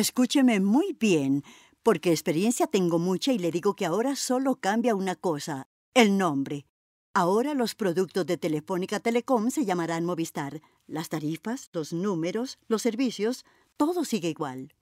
Escúcheme muy bien, porque experiencia tengo mucha y le digo que ahora solo cambia una cosa, el nombre. Ahora los productos de Telefónica Telecom se llamarán Movistar. Las tarifas, los números, los servicios, todo sigue igual.